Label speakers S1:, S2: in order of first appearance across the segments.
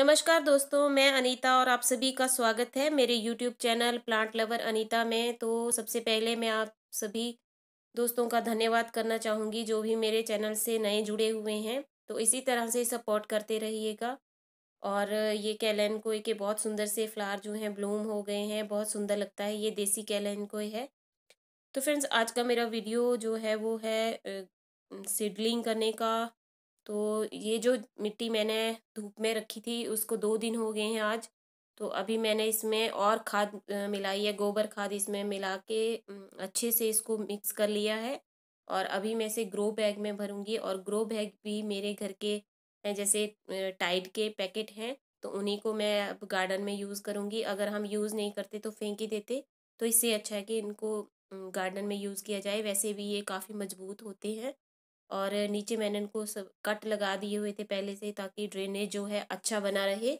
S1: नमस्कार दोस्तों मैं अनीता और आप सभी का स्वागत है मेरे YouTube channel plant lover Anita में तो सबसे पहले मैं आप सभी दोस्तों का धन्यवाद करना चाहूँगी जो भी मेरे चैनल से नए जुड़े हुए हैं तो इसी तरह से सपोर्ट करते रहिएगा और ये कैलन कोई के बहुत सुंदर से फ्लावर जो हैं ब्लूम हो गए हैं बहुत सुंदर लगता है ये देसी कैलन कोई है तो फ्रेंड्स आज का मेरा वीडियो जो है वो है सीडलिंग करने का तो ये जो मिट्टी मैंने धूप में रखी थी उसको दो दिन हो गए हैं आज तो अभी मैंने इसमें और खाद मिलाई है गोबर खाद इसमें मिला के अच्छे से इसको मिक्स कर लिया है और अभी मैं इसे ग्रो बैग में भरूंगी और ग्रो बैग भी मेरे घर के जैसे टाइड के पैकेट हैं तो उन्हीं को मैं अब गार्डन में यूज़ करूँगी अगर हम यूज़ नहीं करते तो फेंक ही देते तो इससे अच्छा है कि इनको गार्डन में यूज़ किया जाए वैसे भी ये काफ़ी मजबूत होते हैं और नीचे मैंने उनको सब कट लगा दिए हुए थे पहले से ताकि ड्रेनेज जो है अच्छा बना रहे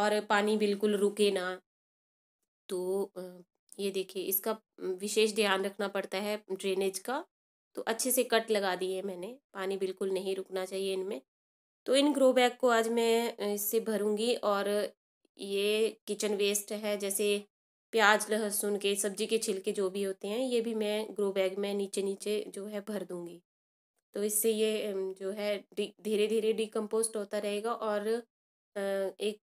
S1: और पानी बिल्कुल रुके ना तो ये देखिए इसका विशेष ध्यान रखना पड़ता है ड्रेनेज का तो अच्छे से कट लगा दिए मैंने पानी बिल्कुल नहीं रुकना चाहिए इनमें तो इन ग्रो बैग को आज मैं इससे भरूंगी और ये किचन वेस्ट है जैसे प्याज लहसुन के सब्जी के छिलके जो भी होते हैं ये भी मैं ग्रो बैग में नीचे नीचे जो है भर दूंगी तो इससे ये जो है धीरे धीरे डिकम्पोस्ट होता रहेगा और एक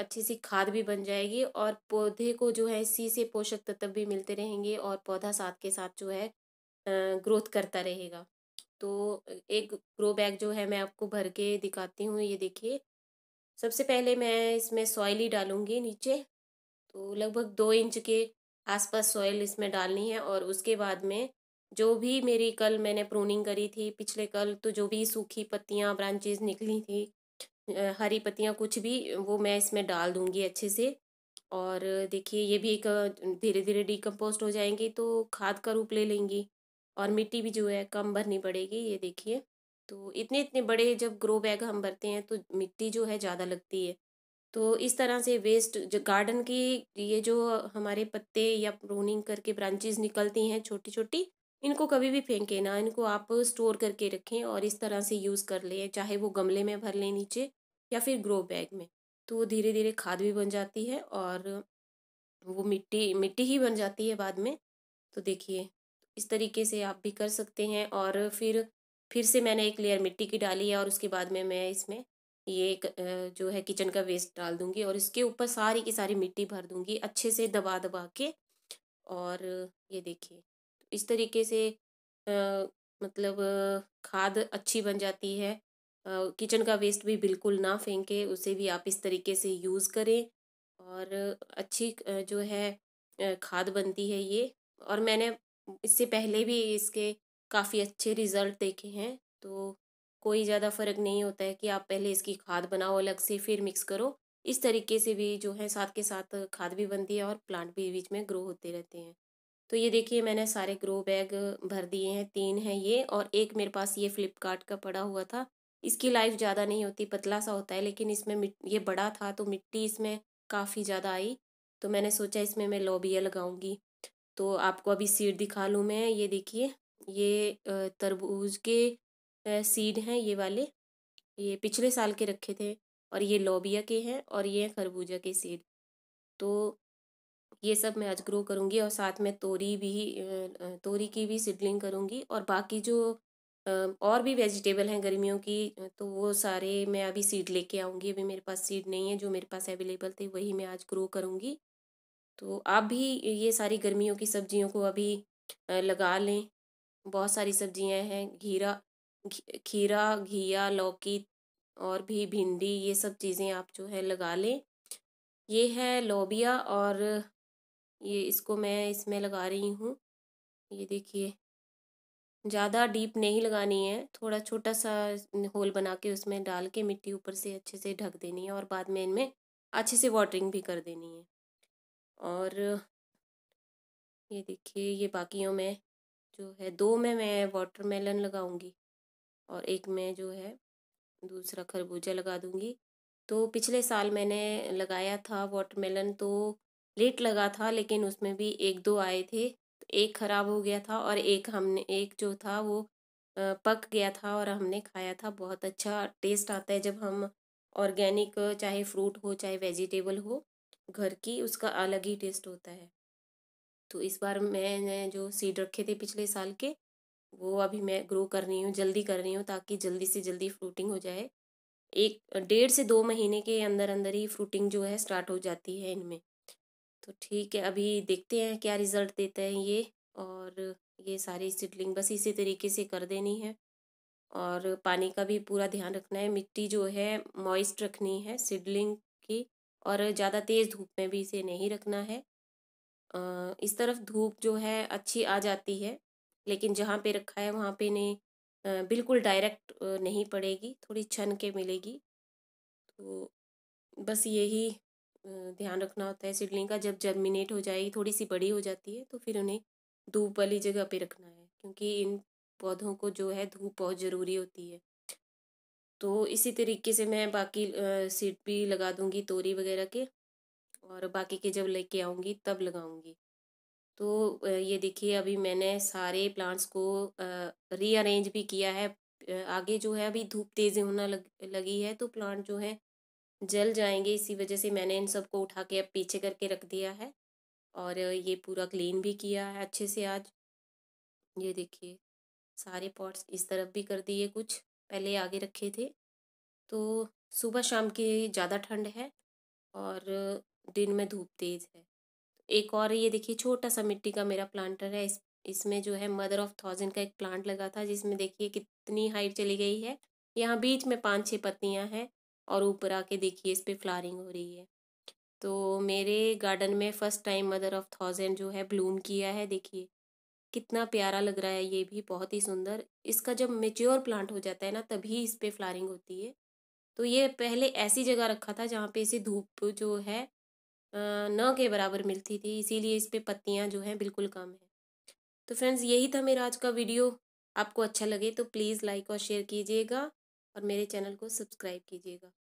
S1: अच्छी सी खाद भी बन जाएगी और पौधे को जो है इसी से पोषक तत्व भी मिलते रहेंगे और पौधा साथ के साथ जो है ग्रोथ करता रहेगा तो एक ग्रो बैग जो है मैं आपको भर के दिखाती हूँ ये देखिए सबसे पहले मैं इसमें सॉइल ही डालूँगी नीचे तो लगभग दो इंच के आसपास सॉइल इसमें डालनी है और उसके बाद में जो भी मेरी कल मैंने प्रूनिंग करी थी पिछले कल तो जो भी सूखी पत्तियाँ ब्रांचेज निकली थी हरी पत्तियाँ कुछ भी वो मैं इसमें डाल दूँगी अच्छे से और देखिए ये भी एक धीरे धीरे डिकम्पोस्ट हो जाएंगी तो खाद का रूप ले लेंगी और मिट्टी भी जो है कम भरनी पड़ेगी ये देखिए तो इतने इतने बड़े जब ग्रो बैग हम भरते हैं तो मिट्टी जो है ज़्यादा लगती है तो इस तरह से वेस्ट जो गार्डन की ये जो हमारे पत्ते या प्रोनिंग करके ब्रांचेज निकलती हैं छोटी छोटी इनको कभी भी फेंके ना इनको आप स्टोर करके रखें और इस तरह से यूज़ कर लें चाहे वो गमले में भर लें नीचे या फिर ग्रो बैग में तो वो धीरे धीरे खाद भी बन जाती है और वो मिट्टी मिट्टी ही बन जाती है बाद में तो देखिए इस तरीके से आप भी कर सकते हैं और फिर फिर से मैंने एक लेयर मिट्टी की डाली है और उसके बाद में मैं इसमें ये एक जो है किचन का वेस्ट डाल दूंगी और इसके ऊपर सारी की सारी मिट्टी भर दूंगी अच्छे से दबा दबा के और ये देखिए इस तरीके से मतलब खाद अच्छी बन जाती है किचन का वेस्ट भी बिल्कुल ना फेंके उसे भी आप इस तरीके से यूज़ करें और अच्छी जो है खाद बनती है ये और मैंने इससे पहले भी इसके काफ़ी अच्छे रिज़ल्ट देखे हैं तो कोई ज़्यादा फ़र्क नहीं होता है कि आप पहले इसकी खाद बनाओ अलग से फिर मिक्स करो इस तरीके से भी जो है साथ के साथ खाद भी बनती है और प्लांट भी बीच में ग्रो होते रहते हैं तो ये देखिए मैंने सारे ग्रो बैग भर दिए हैं तीन हैं ये और एक मेरे पास ये फ्लिपकार्ट का पड़ा हुआ था इसकी लाइफ ज़्यादा नहीं होती पतला सा होता है लेकिन इसमें ये बड़ा था तो मिट्टी इसमें काफ़ी ज़्यादा आई तो मैंने सोचा इसमें मैं लोबिया लगाऊंगी तो आपको अभी सीड दिखा लूँ मैं ये देखिए ये तरबूज के सीड हैं ये वाले ये पिछले साल के रखे थे और ये लोबिया के हैं और ये खरबूजा के सीड तो ये सब मैं आज ग्रो करूँगी और साथ में तोरी भी तोरी की भी सीडलिंग करूँगी और बाकी जो और भी वेजिटेबल हैं गर्मियों की तो वो सारे मैं अभी सीड लेके आऊँगी अभी मेरे पास सीड नहीं है जो मेरे पास अवेलेबल थे वही मैं आज ग्रो करूँगी तो आप भी ये सारी गर्मियों की सब्जियों को अभी लगा लें बहुत सारी सब्जियां हैं घीरा खीरा घिया लौकी और भी भिंडी ये सब चीज़ें आप जो है लगा लें ये है लोबिया और ये इसको मैं इसमें लगा रही हूँ ये देखिए ज़्यादा डीप नहीं लगानी है थोड़ा छोटा सा होल बना के उसमें डाल के मिट्टी ऊपर से अच्छे से ढक देनी है और बाद में इनमें अच्छे से वाटरिंग भी कर देनी है और ये देखिए ये बाकियों में जो है दो में मैं वाटरमेलन लगाऊंगी और एक में जो है दूसरा खरबूजा लगा दूंगी तो पिछले साल मैंने लगाया था वाटरमेलन तो लेट लगा था लेकिन उसमें भी एक दो आए थे तो एक ख़राब हो गया था और एक हमने एक जो था वो पक गया था और हमने खाया था बहुत अच्छा टेस्ट आता है जब हम ऑर्गेनिक चाहे फ्रूट हो चाहे वेजिटेबल हो घर की उसका अलग ही टेस्ट होता है तो इस बार मैंने जो सीड रखे थे पिछले साल के वो अभी मैं ग्रो कर रही हूँ जल्दी कर रही हूँ ताकि जल्दी से जल्दी फ्रूटिंग हो जाए एक डेढ़ से दो महीने के अंदर अंदर ही फ्रूटिंग जो है स्टार्ट हो जाती है इनमें तो ठीक है अभी देखते हैं क्या रिज़ल्ट देते हैं ये और ये सारी सीडलिंग बस इसी तरीके से कर देनी है और पानी का भी पूरा ध्यान रखना है मिट्टी जो है मॉइस्ट रखनी है सीडलिंग की और ज़्यादा तेज़ धूप में भी इसे नहीं रखना है इस तरफ धूप जो है अच्छी आ जाती है लेकिन जहाँ पे रखा है वहाँ पे नहीं बिल्कुल डायरेक्ट नहीं पड़ेगी थोड़ी छन के मिलेगी तो बस यही ध्यान रखना होता है सीडलिंग का जब जर्मिनेट हो जाएगी थोड़ी सी बड़ी हो जाती है तो फिर उन्हें धूप वाली जगह पे रखना है क्योंकि इन पौधों को जो है धूप बहुत ज़रूरी होती है तो इसी तरीके से मैं बाकी सीड भी लगा दूँगी तोरी वगैरह के और बाकी के जब लेके आऊँगी तब लगाऊँगी तो ये देखिए अभी मैंने सारे प्लांट्स को रीअरेंज भी किया है आगे जो है अभी धूप तेज़ होना लग लगी है तो प्लांट जो है जल जाएंगे इसी वजह से मैंने इन सबको उठा के अब पीछे करके रख दिया है और ये पूरा क्लीन भी किया है अच्छे से आज ये देखिए सारे पॉट्स इस तरफ भी कर दिए कुछ पहले आगे रखे थे तो सुबह शाम की ज़्यादा ठंड है और दिन में धूप तेज़ है एक और ये देखिए छोटा सा मिट्टी का मेरा प्लांटर है इस इसमें जो है मदर ऑफ थाउजेंड का एक प्लांट लगा था जिसमें देखिए कितनी हाइट चली गई है यहाँ बीच में पाँच छः पत्तियाँ हैं और ऊपर आके देखिए इस पर फ्लारिंग हो रही है तो मेरे गार्डन में first time mother of thousand जो है ब्लूम किया है देखिए कितना प्यारा लग रहा है ये भी बहुत ही सुंदर इसका जब मेच्योर प्लांट हो जाता है ना तभी इस पर फ्लारिंग होती है तो ये पहले ऐसी जगह रखा था जहाँ पे इसे धूप जो है न के बराबर मिलती थी इसीलिए इस पर पत्तियाँ जो हैं बिल्कुल कम है तो फ्रेंड्स यही था मेरा आज का वीडियो आपको अच्छा लगे तो प्लीज़ लाइक और शेयर कीजिएगा और मेरे चैनल को सब्सक्राइब कीजिएगा